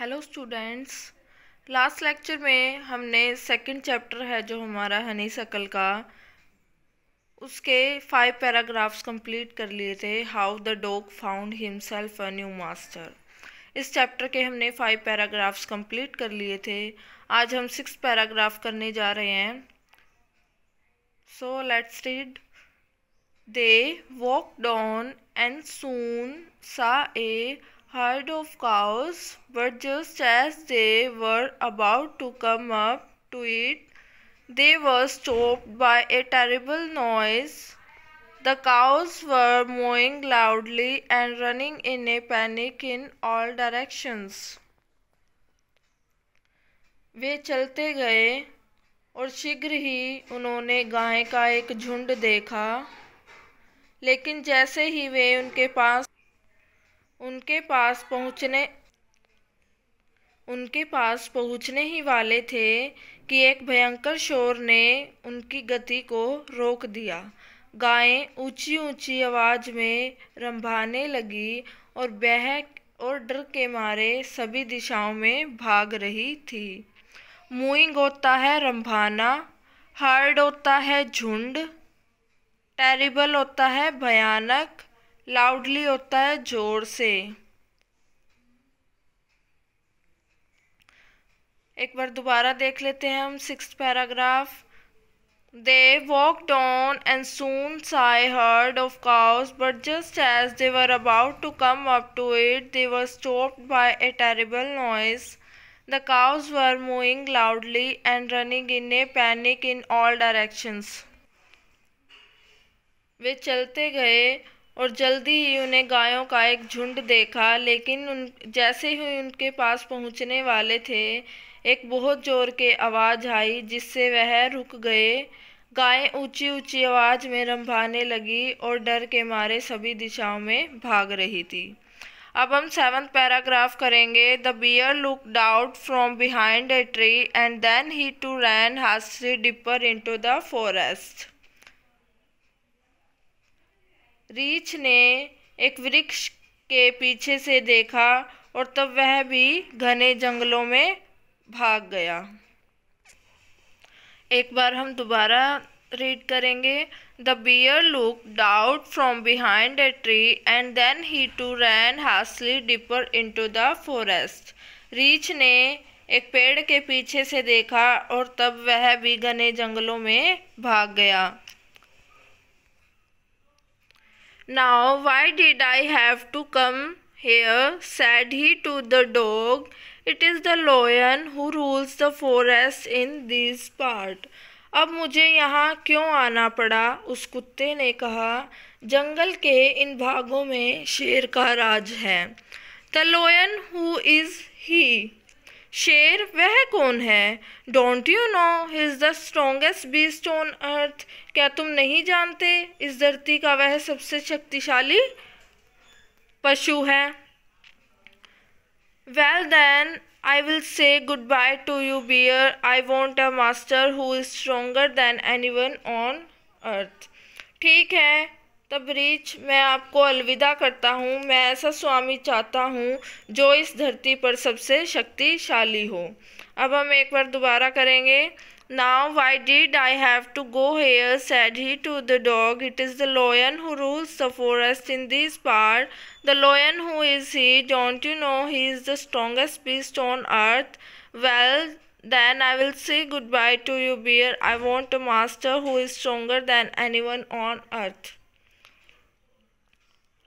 Hello students last lecture में हमने second chapter है जो हमारा हनी सकल का उसके फाइव पैराग्राफ्स कंप्लीट कर लिए थे how the dog found himself a new master इस चैप्टर के हमने फाइव पैराग्राफ्स कंप्लीट कर लिए थे आज हम सिक्स पैराग्राफ करने जा रहे हैं so let's read they walked on and soon saw a herd of cows, but just as they were about to come up to it, they were stopped by a terrible noise. The cows were mooing loudly and running in a panic in all directions. वे चलते गए और शीघ्र ही उन्होंने गाय का एक झुंड देखा लेकिन जैसे ही वे उनके पास उनके पास पहुँचने उनके पास पहुँचने ही वाले थे कि एक भयंकर शोर ने उनकी गति को रोक दिया गायें ऊंची ऊंची आवाज़ में रंभाने लगी और बह और डर के मारे सभी दिशाओं में भाग रही थी मूइंग होता है रंभाना हार्ड होता है झुंड टेरिबल होता है भयानक लाउडली होता है जोर से एक बार दोबारा देख लेते हैं हम six paragraph they walked on and soon saw herd of cows but just as they were about to come up to it they were stopped by a terrible noise the cows were mooing loudly and running in a panic in all directions वे चलते गए और जल्दी ही उन्हें गायों का एक झुंड देखा लेकिन उन जैसे ही उनके पास पहुंचने वाले थे एक बहुत ज़ोर के आवाज़ आई जिससे वह रुक गए गायें ऊंची ऊंची आवाज़ में रंभाने लगी और डर के मारे सभी दिशाओं में भाग रही थी अब हम सेवन्थ पैराग्राफ करेंगे the bear looked out from behind a tree and then he too ran hastily deeper into the forest रीछ ने एक वृक्ष के पीछे से देखा और तब वह भी घने जंगलों में भाग गया एक बार हम दोबारा रीड करेंगे the bear looked out from behind a tree and then he too ran hastily deeper to the forest रीछ ने एक पेड़ के पीछे से देखा और तब वह भी घने जंगलों में भाग गया Now, why did I have to come here? said he to the dog. It is the lion who rules the forest in this part. अब मुझे यहाँ क्यों आना पड़ा उस कुत्ते ने कहा जंगल के इन भागों में शेर का राज है the lion who is he शेर वह कौन है don't you know is the strongest beast on earth क्या तुम नहीं जानते इस धरती का वह सबसे शक्तिशाली पशु है well then I will say goodbye to you bear I want a master who is stronger than anyone on earth ठीक है तब रीच मैं आपको अलविदा करता हूँ मैं ऐसा स्वामी चाहता हूँ जो इस धरती पर सबसे शक्तिशाली हो अब हम एक बार दोबारा करेंगे now why did I have to go here said he to the dog it is the lion who rules the forest in this part the lion who is he don't you know he is the strongest beast on earth well then i will say goodbye to you bear i want master who is is stronger anyone on earth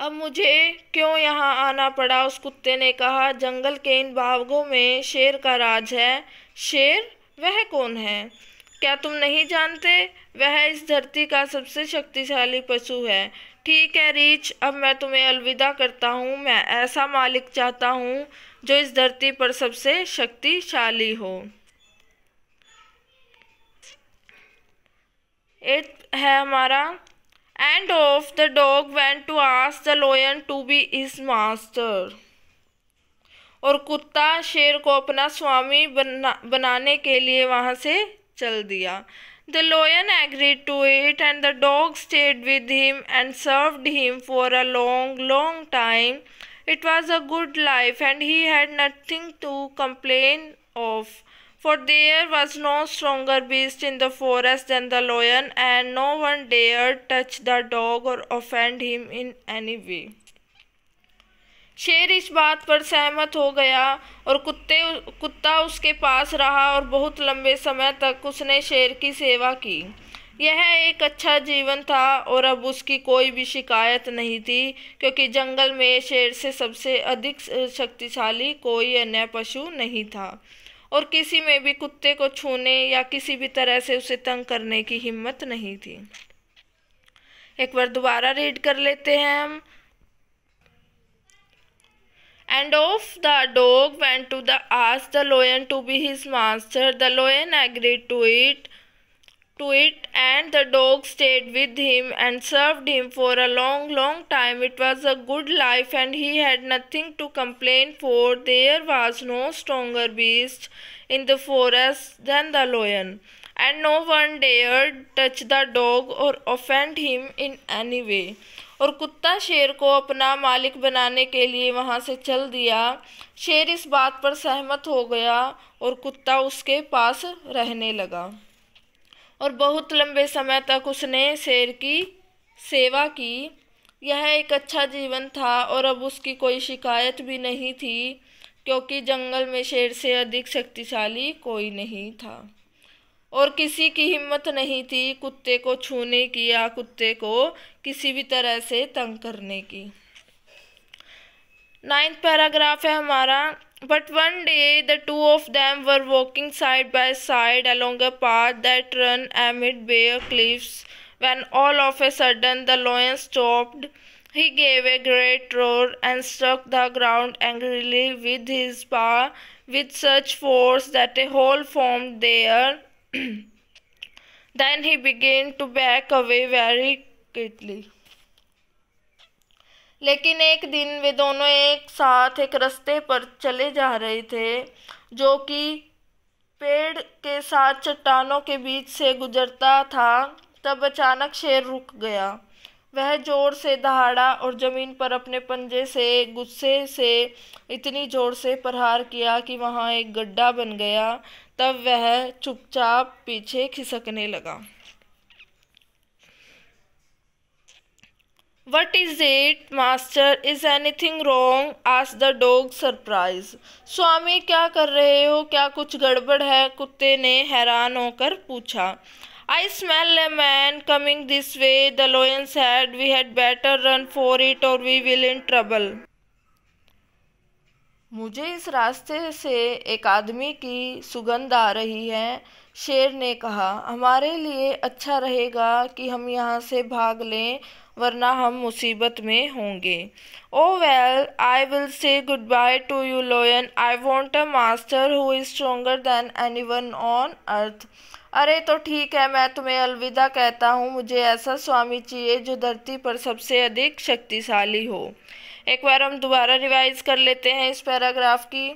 अब मुझे क्यों यहाँ आना पड़ा उस कुत्ते ने कहा जंगल के इन बागों में शेर का राज है शेर वह कौन है क्या तुम नहीं जानते वह इस धरती का सबसे शक्तिशाली पशु है ठीक है रीच अब मैं तुम्हें अलविदा करता हूँ मैं ऐसा मालिक चाहता हूँ जो इस धरती पर सबसे शक्तिशाली हो एट है हमारा and of the dog went to ask the lion to be his master और कुत्ता शेर को अपना स्वामी बना बनाने के लिए वहाँ से चल दिया the lion agree to it and the dog stayed with him and served him for a long long time it was a good life and he had nothing to complain of For there was no stronger beast in the forest than the lion, and no one dared touch the dog or offend him in any way. शेर इस बात पर सहमत हो गया और कुत्ते कुत्ता उसके पास रहा और बहुत लंबे समय तक उसने शेर की सेवा की यह एक अच्छा जीवन था और अब उसकी कोई भी शिकायत नहीं थी क्योंकि जंगल में शेर से सबसे अधिक शक्तिशाली कोई अन्य पशु नहीं था और किसी में भी कुत्ते को छूने या किसी भी तरह से उसे तंग करने की हिम्मत नहीं थी एक बार दोबारा रीड कर लेते हैं हम and of the dog went to the ask the lion to be his master the lion agree to it to it and the dog stayed with him and served him for a long long time it was a good life and he had nothing to complain for there was no stronger beast in the forest than the lion and no one dared touch the dog or offend him in any way और कुत्ता शेर को अपना मालिक बनाने के लिए वहाँ से चल दिया शेर इस बात पर सहमत हो गया और कुत्ता उसके पास रहने लगा और बहुत लंबे समय तक उसने शेर की सेवा की यह एक अच्छा जीवन था और अब उसकी कोई शिकायत भी नहीं थी क्योंकि जंगल में शेर से अधिक शक्तिशाली कोई नहीं था और किसी की हिम्मत नहीं थी कुत्ते को छूने की या कुत्ते को किसी भी तरह से तंग करने की नाइन्थ पैराग्राफ है हमारा But one day the two of them were walking side by side along a path that ran amid bare cliffs when all of a sudden the lion stopped. He gave a great roar and struck the ground angrily with his paw with such force that a hole formed there. then he began to back away very quickly. लेकिन एक दिन वे दोनों एक साथ एक रास्ते पर चले जा रहे थे जो कि पेड़ के साथ चट्टानों के बीच से गुजरता था तब अचानक शेर रुक गया वह जोर से दहाड़ा और ज़मीन पर अपने पंजे से गुस्से से इतनी जोर से प्रहार किया कि वहाँ एक गड्ढा बन गया तब वह चुपचाप पीछे खिसकने लगा What is it, master? Is anything wrong? asked the dog surprised. स्वामी क्या कर रहे हो क्या कुछ गड़बड़ है कुत्ते ने हैरान होकर पूछा I smell a man coming this way. The lion said we had better run for it or we will in trouble. मुझे इस रास्ते से एक आदमी की सुगंध आ रही है शेर ने कहा हमारे लिए अच्छा रहेगा कि हम यहाँ से भाग लें वरना हम मुसीबत में होंगे oh well I will say goodbye to you lion I want a master who is stronger than anyone on earth अरे तो ठीक है मैं तुम्हें अलविदा कहता हूँ मुझे ऐसा स्वामी चाहिए जो धरती पर सबसे अधिक शक्तिशाली हो एक बार हम दोबारा रिवाइज कर लेते हैं इस पैराग्राफ की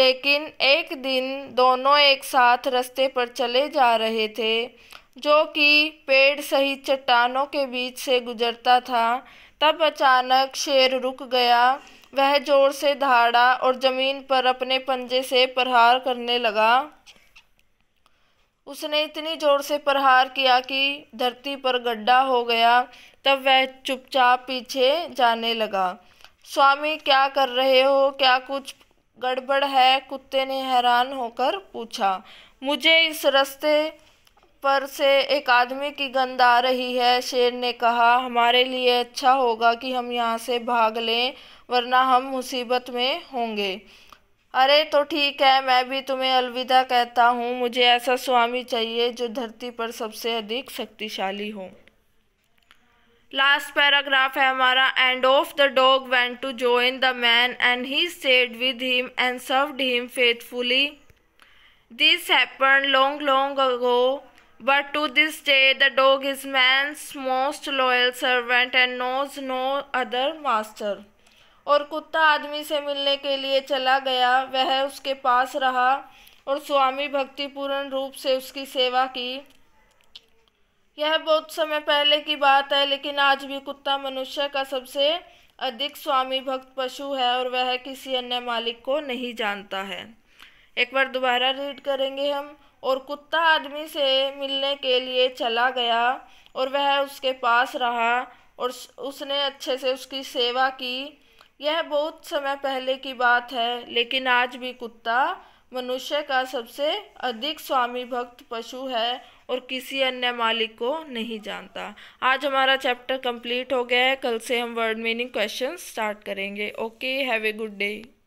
लेकिन एक दिन दोनों एक साथ रास्ते पर चले जा रहे थे जो कि पेड़ सहित चट्टानों के बीच से गुजरता था तब अचानक शेर रुक गया वह जोर से धाड़ा और जमीन पर अपने पंजे से प्रहार करने लगा उसने इतनी जोर से प्रहार किया कि धरती पर गड्ढा हो गया तब वह चुपचाप पीछे जाने लगा स्वामी क्या कर रहे हो क्या कुछ गड़बड़ है कुत्ते ने हैरान होकर पूछा मुझे इस रास्ते पर से एक आदमी की गंध आ रही है शेर ने कहा हमारे लिए अच्छा होगा कि हम यहाँ से भाग लें वरना हम मुसीबत में होंगे अरे तो ठीक है मैं भी तुम्हें अलविदा कहता हूँ मुझे ऐसा स्वामी चाहिए जो धरती पर सबसे अधिक शक्तिशाली हो लास्ट पैराग्राफ है हमारा and of the dog went to join the man and he stayed with him and served him faithfully this happen long long ago But to this day, the dog is man's most loyal servant and knows no other master. और कुत्ता आदमी से मिलने के लिए चला गया वह उसके पास रहा और स्वामी भक्तिपूर्ण रूप से उसकी सेवा की यह बहुत समय पहले की बात है लेकिन आज भी कुत्ता मनुष्य का सबसे अधिक स्वामी भक्त पशु है और वह किसी अन्य मालिक को नहीं जानता है एक बार दोबारा रीड करेंगे हम और कुत्ता आदमी से मिलने के लिए चला गया और वह उसके पास रहा और उसने अच्छे से उसकी सेवा की यह बहुत समय पहले की बात है लेकिन आज भी कुत्ता मनुष्य का सबसे अधिक स्वामी भक्त पशु है और किसी अन्य मालिक को नहीं जानता आज हमारा चैप्टर कंप्लीट हो गया है कल से हम वर्ड मीनिंग क्वेश्चन स्टार्ट करेंगे okay have a good day